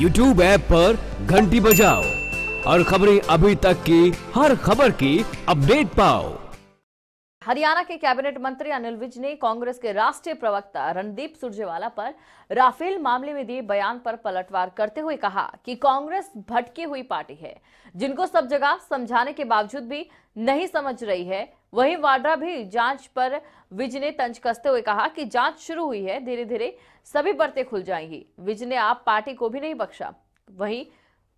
YouTube app पर घंटी बजाओ और खबरें अभी तक की हर खबर की अपडेट पाओ हरियाणा के कैबिनेट मंत्री अनिल विज ने कांग्रेस के राष्ट्रीय प्रवक्ता रणदीप सुरजेवाला पर राफेल मामले में दिए बयान पर पलटवार करते हुए कहा कि कांग्रेस भटकी हुई पार्टी है जिनको सब जगह समझाने के बावजूद भी नहीं समझ रही है वहीं वाड्रा भी जांच पर विज ने तंज कसते हुए कहा कि जांच शुरू हुई है धीरे धीरे सभी परतें खुल जाएंगी विज ने आप पार्टी को भी नहीं बख्शा वहीं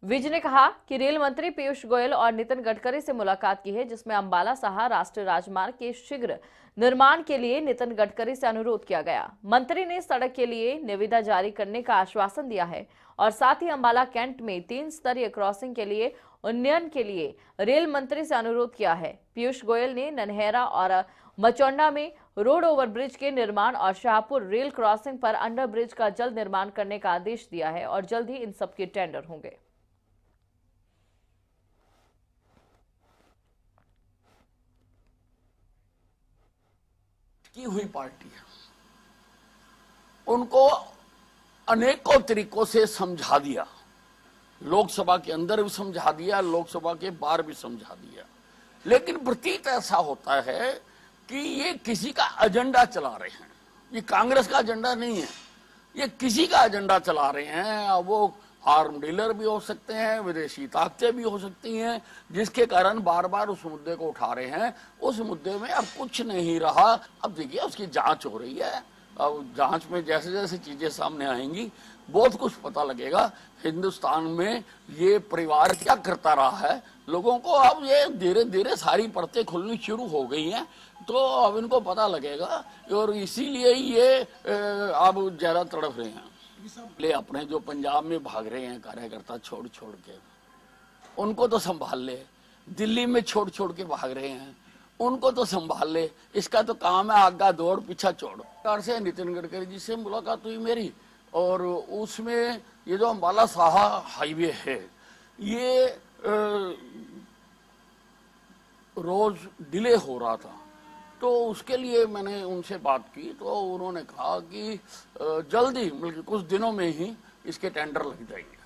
विज ने कहा कि रेल मंत्री पीयूष गोयल और नितिन गडकरी से मुलाकात की है जिसमें अंबाला सहा राष्ट्रीय राजमार्ग के शीघ्र निर्माण के लिए नितिन गडकरी से अनुरोध किया गया मंत्री ने सड़क के लिए निविदा जारी करने का आश्वासन दिया है और साथ ही अंबाला कैंट में तीन स्तरीय क्रॉसिंग के लिए उन्नयन के लिए रेल मंत्री से अनुरोध किया है पीयूष गोयल ने ननहेरा और मचौंडा में रोड ओवर ब्रिज के निर्माण और शाहपुर रेल क्रॉसिंग पर अंडर ब्रिज का जल्द निर्माण करने का आदेश दिया है और जल्द ही इन सबके टेंडर होंगे की हुई पार्टी है उनको अनेकों तरीकों से समझा दिया लोकसभा के अंदर भी समझा दिया लोकसभा के बाहर भी समझा दिया लेकिन प्रतीत ऐसा होता है कि ये किसी का एजेंडा चला रहे हैं ये कांग्रेस का एजेंडा नहीं है ये किसी का एजेंडा चला रहे हैं और वो आर्म डीलर भी हो सकते हैं विदेशी ताकतें भी हो सकती हैं जिसके कारण बार बार उस मुद्दे को उठा रहे हैं उस मुद्दे में अब कुछ नहीं रहा अब देखिए उसकी जांच हो रही है अब जांच में जैसे जैसे चीजें सामने आएंगी बहुत कुछ पता लगेगा हिंदुस्तान में ये परिवार क्या करता रहा है लोगों को अब ये धीरे धीरे सारी परतें खुलनी शुरू हो गई हैं तो अब इनको पता लगेगा और इसीलिए ये अब ज्यादा तड़प रहे हैं ले अपने जो पंजाब में भाग रहे हैं कार्यकर्ता छोड़ छोड़ के उनको तो संभाल ले दिल्ली में छोड़ छोड़ के भाग रहे हैं उनको तो संभाल ले इसका तो काम है आगा दौड़ पीछा छोड़ कार से नितिन गडकरी जी से मुलाकात हुई मेरी और उसमें ये जो अम्बाला साहा हाईवे है ये रोज डिले हो रहा था तो उसके लिए मैंने उनसे बात की तो उन्होंने कहा कि जल्दी मतलब कुछ दिनों में ही इसके टेंडर लग जाएंगे